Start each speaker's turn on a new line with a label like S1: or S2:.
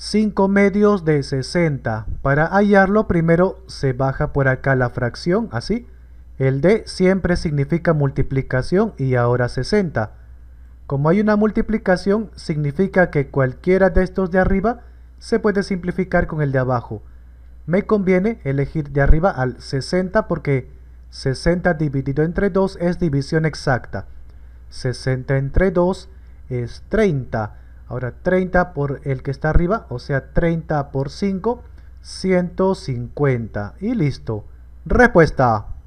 S1: 5 medios de 60. Para hallarlo primero se baja por acá la fracción, así. El D siempre significa multiplicación y ahora 60. Como hay una multiplicación, significa que cualquiera de estos de arriba se puede simplificar con el de abajo. Me conviene elegir de arriba al 60 porque 60 dividido entre 2 es división exacta. 60 entre 2 es 30. Ahora 30 por el que está arriba, o sea 30 por 5, 150. Y listo. Respuesta.